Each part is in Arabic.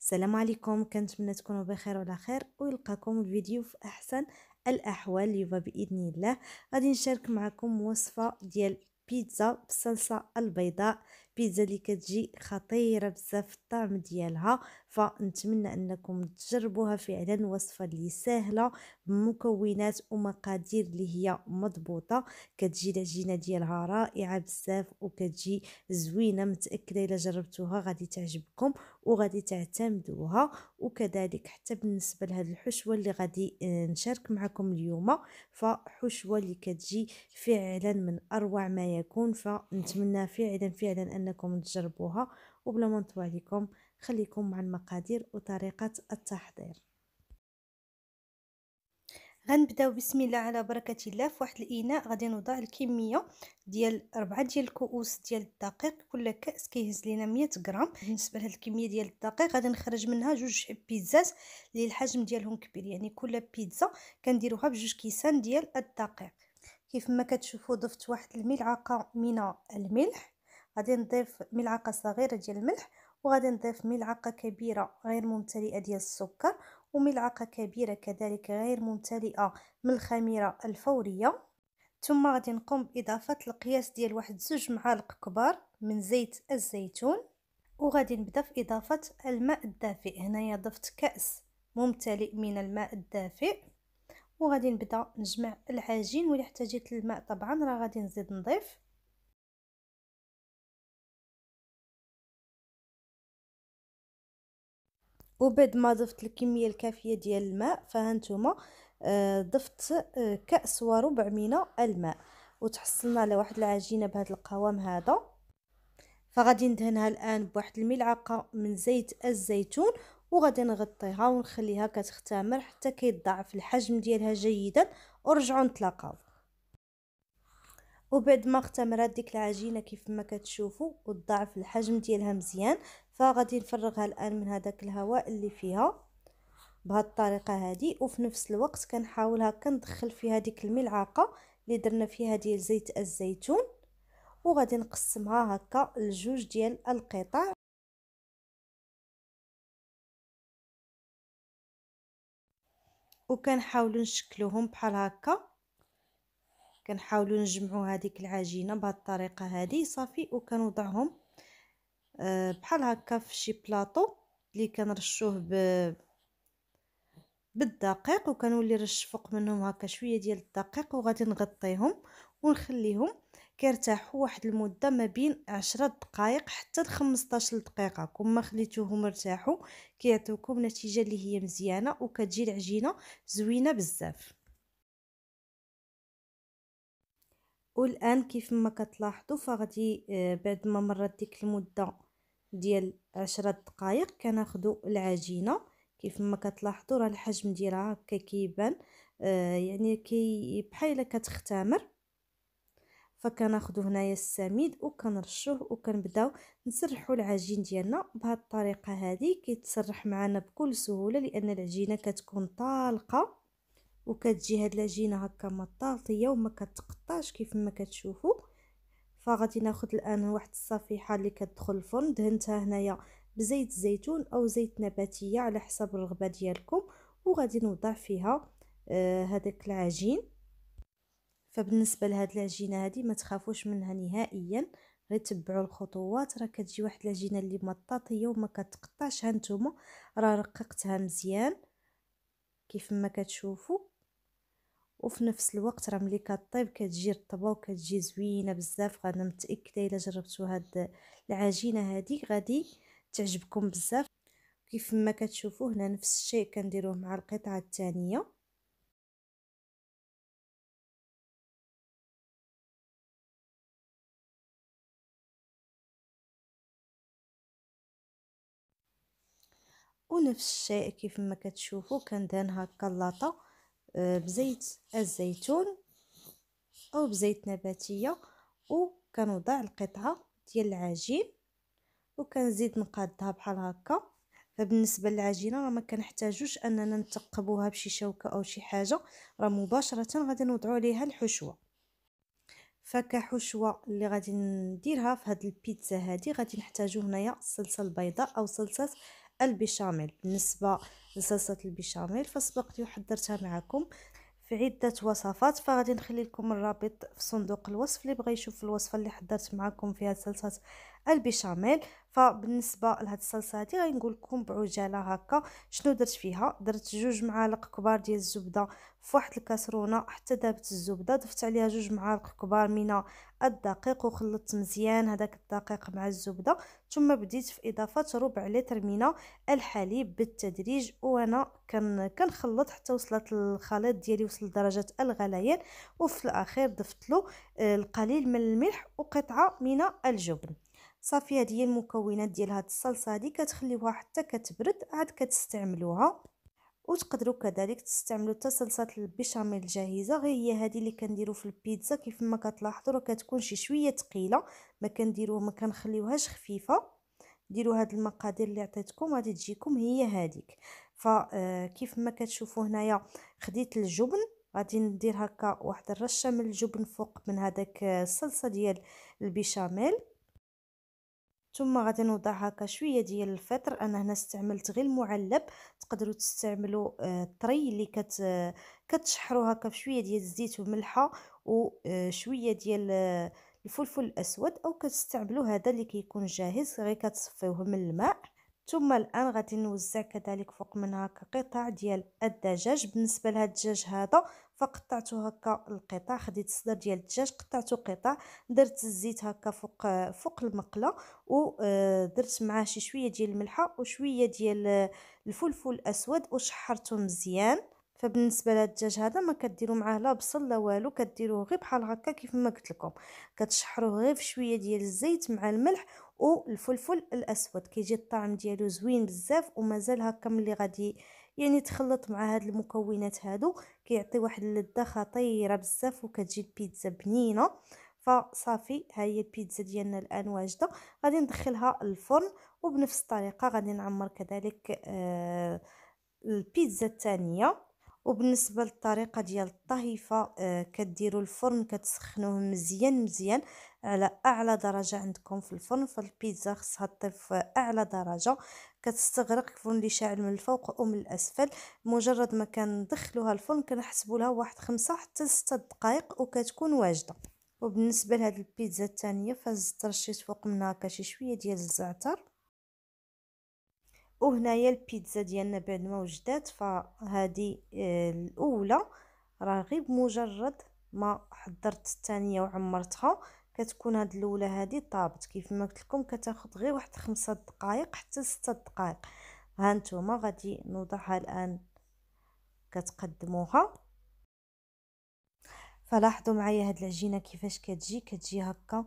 السلام عليكم كنتمنى تكونوا بخير وعلى خير ويلقاكم الفيديو في احسن الاحوال يبا باذن الله غادي نشارك معكم وصفه ديال بيتزا بالصلصه البيضاء البيتزا اللي كتجي خطيره بزاف في الطعم ديالها فنتمنى انكم تجربوها فعلا وصفه اللي سهله بمكونات ومقادير اللي هي مضبوطه كتجي العجينه ديالها رائعه بزاف وكتجي زوينه متاكده الا جربتوها غادي تعجبكم وغادي تعتمدوها وكذلك حتى بالنسبه لهاد الحشوه اللي غادي آه، نشارك معكم اليوم فحشوه اللي كتجي فعلا من اروع ما يكون فنتمنى فعلا فعلا ان انكم تجربوها وبلا ما نطوي عليكم خليكم مع المقادير وطريقه التحضير غنبداو بسم الله على بركه الله في واحد الاناء غادي نوضع الكميه ديال ربعة ديال الكؤوس ديال الدقيق كل كاس كيهز لينا 100 غرام بالنسبه لهاد الكميه ديال الدقيق غادي نخرج منها جوج بيتزات اللي الحجم ديالهم كبير يعني كل بيتزا كنديروها بجوج كيسان ديال الدقيق كيف ما كتشوفوا ضفت واحد الملعقه من الملح غادي نضيف ملعقه صغيره ديال الملح وغادي نضيف ملعقه كبيره غير ممتلئه ديال السكر وملعقه كبيره كذلك غير ممتلئه من الخميره الفوريه ثم غادي نقوم باضافه القياس ديال واحد زوج معالق كبار من زيت الزيتون وغادي نبدا في اضافه الماء الدافئ هنايا ضفت كاس ممتلئ من الماء الدافئ وغادي نبدا نجمع العجين ولا احتاجيت الماء طبعا راه غادي نزيد نضيف وبعد ما ضفت الكميه الكافيه ديال الماء فهانتوما آه، ضفت آه، كاس وربع من الماء وتحصلنا على واحد العجينه بهذا القوام هذا فغادي ندهنها الان بواحد الملعقه من زيت الزيتون وغادي نغطيها ونخليها كتختمر حتى كيتضاعف الحجم ديالها جيدا ورجعوا نتلاقاو وبعد ما اختمرات ديك العجينه كيف ما كتشوفوا وتضاعف الحجم ديالها مزيان فغادي نفرغها الان من هذاك الهواء اللي فيها بهاد الطريقه هذه وفي نفس الوقت كنحاول هكا ندخل فيها ديك الملعقه اللي درنا فيها ديال زيت الزيتون وغادي نقسمها هكا لجوج ديال القطع وكنحاولوا نشكلوهم بحال هكا كنحاولوا نجمعوا هذيك العجينه بهذه الطريقه هذه صافي وكنوضعهم آه، بحال هكا في شي بلاطو اللي كنرشوه ب بالدقيق وكنولي نرش فوق منهم هكا شويه ديال الدقيق وغادي نغطيهم ونخليهم كيرتاحوا واحد المده ما بين 10 دقائق حتى ل 15 دقيقه كون ما خليتوهم يرتاحوا كيعطيوكم نتيجه اللي هي مزيانه وكتجي العجينه زوينه بزاف والان كيف ما كتلاحظوا فغادي آه، بعد ما مرات ديك المده ديال عشرة دقائق كناخذوا العجينه كيف ما كتلاحظوا راه الحجم ديالها هكا كيبان آه، يعني كي بحال كتختمر فكناخذوا هنايا السميد وكنرشوه وكنبداو نسرحوا العجين ديالنا بهذه الطريقه هذه كيتسرح معنا بكل سهوله لان العجينه كتكون طالقه وكتجي هاد العجينه هكا مطاطيه وما كتقطعش كيف ما كتشوفوا فغادي ناخذ الان واحد الصفيحه اللي كتدخل الفرن دهنتها هنايا بزيت الزيتون او زيت نباتيه على حسب الرغبه ديالكم وغادي نوضع فيها آه العجين فبالنسبه لهاد العجينه هذه ما تخافوش منها نهائيا غير تبعوا الخطوات راه كتجي واحد العجينه اللي مطاطيه وما كتقطعش ها نتوما راه رققتها مزيان كيف ما كتشوفوا وفي نفس الوقت راه ملي كطيب كتجي رطبه وكتجي زوينه بزاف غادا متاكده الا جربتوا هاد العجينه هادي غادي تعجبكم بزاف كيف ما كتشوفوا هنا نفس الشيء كنديروه مع القطعه الثانيه ونفس الشيء كيف ما كتشوفوا كندهن هكا اللاطه آه، بزيت الزيتون او بزيت نباتيه وكنوضع القطعه ديال العجين وكنزيد نقادها بحال هكا فبالنسبه للعجينه راه ما كنحتاجوش اننا نثقبوها بشي شوكه او شي حاجه راه مباشره غادي نوضعوا عليها الحشوه فكحشوه اللي غادي نديرها في هاد البيتزا هادي غادي نحتاجو هنايا صلصه البيضاء او صلصه البشاميل بالنسبة لصلصة البشاميل فسبقت وحضرتها معكم في عدة وصفات فغادي نخلي لكم الرابط في صندوق الوصف اللي بغى يشوف الوصفة اللي حضرت معكم فيها صلصة البيشاميل فبالنسبه لهاد الصلصه هادي غنقول لكم بعجاله هكا شنو درت فيها درت جوج معالق كبار ديال الزبده فواحد الكاسرونه حتى دابت الزبده ضفت عليها جوج معالق كبار من الدقيق وخلطت مزيان هذاك الدقيق مع الزبده ثم بديت في اضافه ربع لتر من الحليب بالتدريج وانا كنخلط حتى وصلت الخليط ديالي وصل لدرجه الغليان وفي الاخير ضفت له آه، القليل من الملح وقطعه من الجبن صافي هذه هي المكونات ديال هاد الصلصه هذه كتخليوها حتى كتبرد عاد كتستعملوها وتقدروا كذلك تستعملوا حتى صلصه البيشاميل الجاهزه غير هي هذه اللي كنديروا في البيتزا كيف ما كتلاحظوا راه كتكون شي شويه ثقيله ما كنديروها ما كنخليوهاش خفيفه ديروا هاد المقادير اللي عطيتكم غادي تجيكم هي هذيك فكيف آه، ما كتشوفوا هنايا خديت الجبن غادي ندير هكا واحد الرشه من الجبن فوق من هذاك الصلصه آه، ديال البيشاميل ثم غادي نوضع هكا شويه ديال الفطر انا هنا استعملت غير المعلب تقدروا تستعملوا الطري آه، اللي كت كتشحروا هكا بشويه ديال الزيت وملحه وشويه آه، ديال آه، الفلفل الاسود او كتستعملوا هذا اللي كيكون جاهز غير كتصفيوه من الماء ثم الان غادي نوزع كذلك فوق من هكا قطع ديال الدجاج بالنسبه لهاد الدجاج هذا فقطعته هكا القطع خديت الصدر ديال الدجاج قطعته قطع درت الزيت هكا فوق فوق المقله ودرت آه، معاه شي شويه ديال الملحه وشويه ديال الفلفل الاسود وشحرته مزيان فبالنسبه الدجاج هذا ما كديروا معاه لا بصل لا والو كديروه غير بحال هكا كيف ما قلت لكم كتشحروه غير بشويه ديال الزيت مع الملح والفلفل الاسود كيجي الطعم ديالو زوين بزاف ومازال هكا ملي غادي يعني تخلط مع هاد المكونات هادو كيعطي واحد اللذه خطيره بزاف وكتجي البيتزا بنينه فصافي ها هي البيتزا ديالنا الان واجده غادي ندخلها الفرن وبنفس الطريقه غادي نعمر كذلك آه البيتزا الثانيه وبالنسبه للطريقه ديال الطهي فكديروا آه، الفرن كتسخنوه مزيان مزيان على اعلى درجه عندكم في الفرن فالبيتزا خصها طيب في اعلى درجه كتستغرق الفرن اللي شاعل من الفوق ومن الاسفل مجرد ما كندخلوها الفرن كنحسبوا لها واحد خمسة حتى 6 دقائق وكتكون واجده وبالنسبه لهاد البيتزا الثانيه فزت رشيت فوق منها كشي شويه ديال الزعتر وهنايا البيتزا ديالنا بعد ما وجدات فهذه آه، الاولى راه غير بمجرد ما حضرت الثانيه وعمرتها كتكون هاد الاولى هادي طابت كيف ما قلت لكم كتاخذ غير واحد خمسة دقائق حتى ستة دقائق ها نتوما غادي نوضعها الان كتقدموها فلاحظوا معايا هاد العجينه كيفاش كتجي كتجي هكا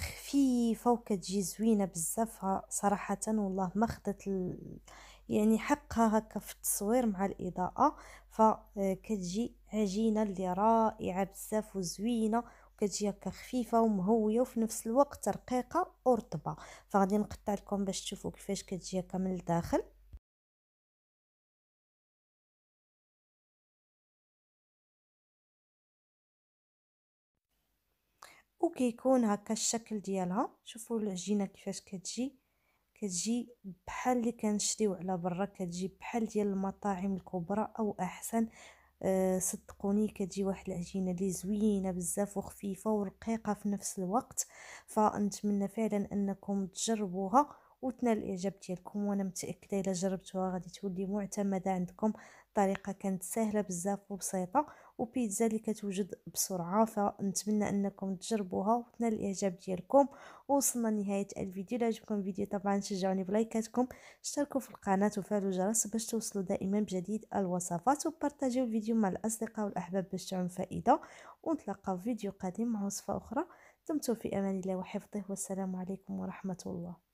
خفيفه وكتجي زوينه بزاف صراحه والله ما خدت ال... يعني حقها هكا في التصوير مع الاضاءه فكتجي آه، عجينه اللي رائعه بزاف وزوينه كتجي هكا خفيفه ومهويه وفي نفس الوقت رقيقه ورطبه فغادي نقطع لكم باش تشوفوا كيفاش كتجي هكا من الداخل وكيكون هكا الشكل ديالها شوفوا العجينه كيفاش كتجي كتجي بحال اللي كنشريو على برا كتجي بحال ديال المطاعم الكبرى او احسن آه، صدقوني كتجي واحد العجينه اللي زوينه بزاف وخفيفه ورقيقه في نفس الوقت فنتمنى فعلا انكم تجربوها وتنال الاعجاب ديالكم وانا متاكده الا جربتوها غادي تولي معتمده عندكم طريقه كانت سهله بزاف وبسيطه وبيتزا اللي كتوجد بسرعه فنتمنى انكم تجربوها وتنال الاعجاب ديالكم وصلنا لنهايه الفيديو الا عجبكم الفيديو طبعا شجعوني بلايكاتكم اشتركوا في القناه وفعلوا الجرس باش توصلوا دائما بجديد الوصفات وبارطاجيو الفيديو مع الاصدقاء والاحباب باش تعم فائده ونتلاقاو في فيديو قادم مع وصفه اخرى دمتم في امان الله وحفظه والسلام عليكم ورحمه الله